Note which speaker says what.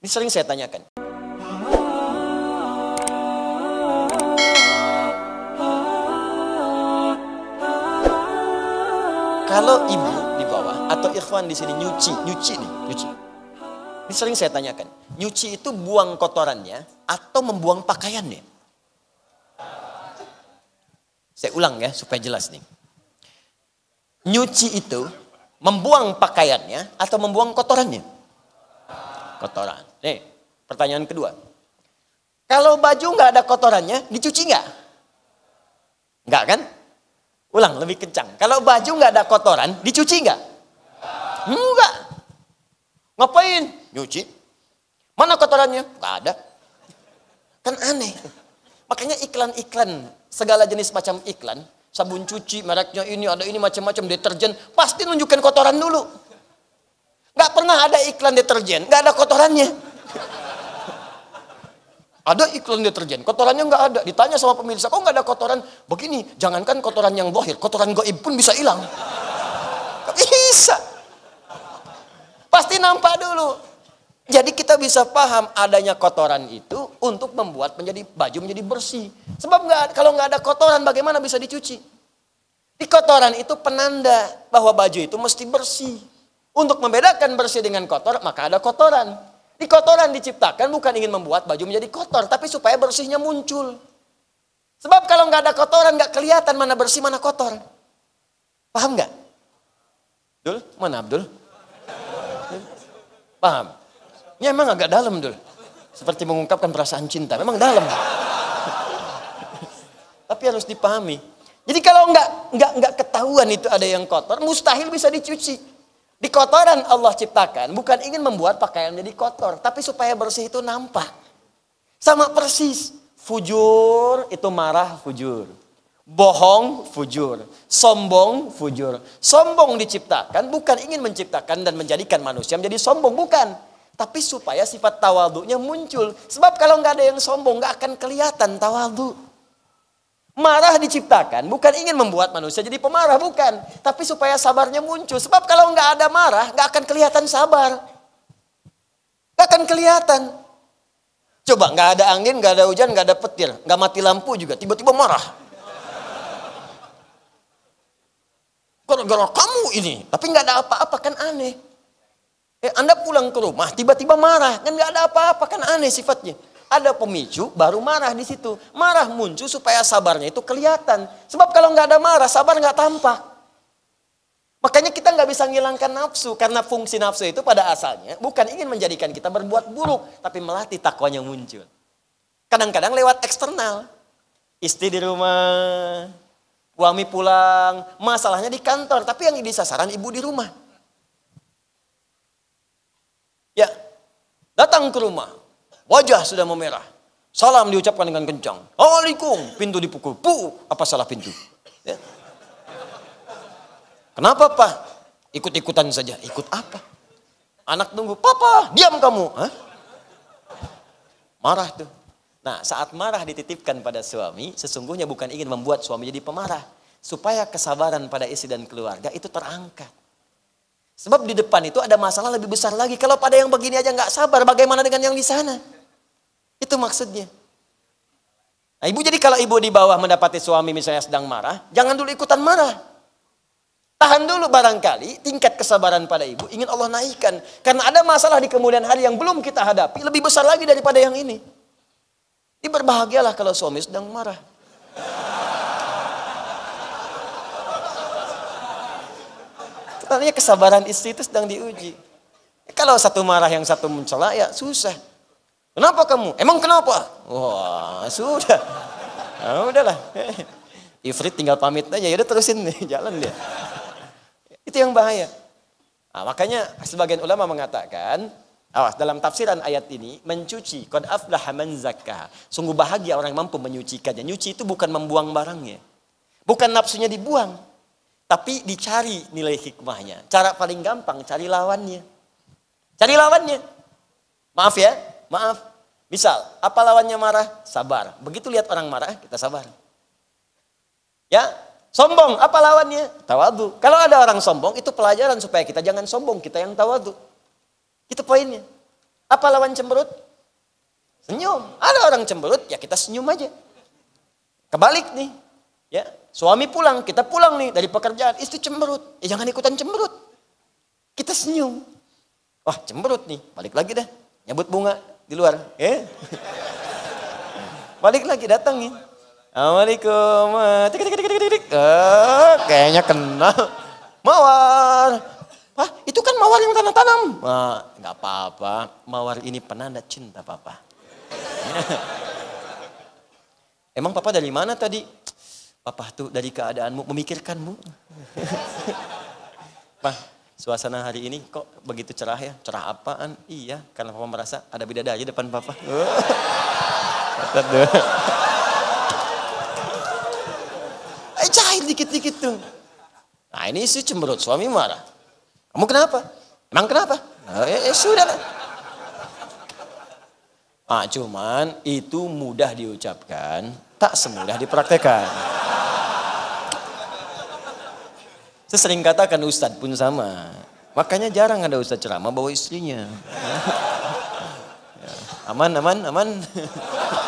Speaker 1: Ini sering saya tanyakan. Kalau ibu di bawah atau ikhwan di sini nyuci, nyuci nih, nyuci. Ini sering saya tanyakan. Nyuci itu buang kotorannya atau membuang pakaiannya? Saya ulang ya supaya jelas nih. Nyuci itu membuang pakaiannya atau membuang kotorannya? kotoran. Nih, pertanyaan kedua. Kalau baju nggak ada kotorannya, dicuci nggak? Nggak kan? Ulang lebih kencang. Kalau baju nggak ada kotoran, dicuci nggak? Nggak. Ngapain? Nyuci. Mana kotorannya? Nggak ada. Kan aneh. Makanya iklan-iklan, segala jenis macam iklan, sabun cuci, mereknya ini, ada ini macam-macam, deterjen, pasti nunjukkan kotoran dulu. Gak pernah ada iklan deterjen, gak ada kotorannya. Ada iklan deterjen, kotorannya gak ada. Ditanya sama pemirsa, kok gak ada kotoran? Begini, jangankan kotoran yang bohir, kotoran goib pun bisa hilang. Bisa. Pasti nampak dulu. Jadi kita bisa paham adanya kotoran itu untuk membuat menjadi baju menjadi bersih. Sebab nggak kalau nggak ada kotoran bagaimana bisa dicuci? Di kotoran itu penanda bahwa baju itu mesti bersih. Untuk membedakan bersih dengan kotor, maka ada kotoran. Di kotoran diciptakan bukan ingin membuat baju menjadi kotor, tapi supaya bersihnya muncul. Sebab kalau nggak ada kotoran, nggak kelihatan mana bersih, mana kotor. Paham nggak? Dul, mana Abdul? Paham? Ini emang agak dalam, Dul. Seperti mengungkapkan perasaan cinta. Memang dalam. tapi harus dipahami. Jadi kalau nggak nggak nggak ketahuan itu ada yang kotor, mustahil bisa dicuci. Di kotoran Allah ciptakan bukan ingin membuat pakaian jadi kotor, tapi supaya bersih itu nampak. Sama persis. Fujur itu marah fujur. Bohong fujur, sombong fujur. Sombong diciptakan bukan ingin menciptakan dan menjadikan manusia menjadi sombong, bukan. Tapi supaya sifat tawaduknya muncul. Sebab kalau nggak ada yang sombong nggak akan kelihatan tawaduk. Marah diciptakan bukan ingin membuat manusia jadi pemarah, bukan. Tapi supaya sabarnya muncul. Sebab kalau nggak ada marah, nggak akan kelihatan sabar. Nggak akan kelihatan. Coba nggak ada angin, nggak ada hujan, nggak ada petir, nggak mati lampu juga, tiba-tiba marah. Gara-gara kamu ini, tapi nggak ada apa-apa kan aneh. Eh, anda pulang ke rumah, tiba-tiba marah, kan nggak ada apa-apa kan aneh sifatnya. Ada pemicu baru marah di situ. Marah muncul supaya sabarnya itu kelihatan. Sebab kalau nggak ada marah, sabar nggak tampak. Makanya kita nggak bisa menghilangkan nafsu karena fungsi nafsu itu pada asalnya bukan ingin menjadikan kita berbuat buruk, tapi melatih takwanya muncul. Kadang-kadang lewat eksternal. Istri di rumah, suami pulang, masalahnya di kantor, tapi yang sasaran ibu di rumah. Ya, datang ke rumah, Wajah sudah memerah. Salam diucapkan dengan kencang. assalamualaikum, Pintu dipukul. Pu. Apa salah pintu? Ya. Kenapa pak? Ikut-ikutan saja. Ikut apa? Anak tunggu. Papa, diam kamu. Hah? Marah tuh. Nah, saat marah dititipkan pada suami, sesungguhnya bukan ingin membuat suami jadi pemarah. Supaya kesabaran pada istri dan keluarga itu terangkat. Sebab di depan itu ada masalah lebih besar lagi. Kalau pada yang begini aja nggak sabar, bagaimana dengan yang di sana? Itu maksudnya. Nah, ibu jadi kalau ibu di bawah mendapati suami misalnya sedang marah, jangan dulu ikutan marah. Tahan dulu barangkali tingkat kesabaran pada ibu ingin Allah naikkan. Karena ada masalah di kemudian hari yang belum kita hadapi lebih besar lagi daripada yang ini. Ini berbahagialah kalau suami sedang marah. Ternyata kesabaran istri itu sedang diuji. Kalau satu marah yang satu mencela ya susah. Kenapa kamu? Emang kenapa? Wah, sudah. Nah, udahlah. Ifrit tinggal pamit aja, ya udah terusin nih, jalan dia. Itu yang bahaya. Nah, makanya sebagian ulama mengatakan, awas dalam tafsiran ayat ini mencuci qad aflaha man Sungguh bahagia orang yang mampu menyucikannya. Nyuci itu bukan membuang barangnya. Bukan nafsunya dibuang, tapi dicari nilai hikmahnya. Cara paling gampang cari lawannya. Cari lawannya. Maaf ya, Maaf, misal, apa lawannya marah? Sabar. Begitu lihat orang marah, kita sabar. Ya, sombong, apa lawannya? Tawadu. Kalau ada orang sombong, itu pelajaran supaya kita jangan sombong, kita yang tawadu. Itu poinnya. Apa lawan cemberut? Senyum. Ada orang cemberut, ya kita senyum aja. Kebalik nih. Ya, suami pulang, kita pulang nih dari pekerjaan, istri cemberut. Ya jangan ikutan cemberut. Kita senyum. Wah, cemberut nih. Balik lagi deh Nyebut bunga di luar ya balik lagi datang nih. Assalamualaikum tik tik tik tik tik oh, eh, kayaknya kenal mawar Hah, itu kan mawar yang tanah tanam nah, nggak apa-apa mawar ini penanda cinta papa emang papa dari mana tadi papa tuh dari keadaanmu memikirkanmu pak suasana hari ini kok begitu cerah ya? Cerah apaan? Iya, karena papa merasa ada beda-beda aja depan papa. Eh jahit dikit-dikit tuh. Nah ini sih cemberut, suami marah. Kamu kenapa? Emang kenapa? Eh, ya, sudah lah. Ah, cuman itu mudah diucapkan, tak semudah dipraktekan. Saya sering katakan Ustadz pun sama. Makanya jarang ada Ustadz ceramah bawa istrinya. Ya. aman, aman, aman.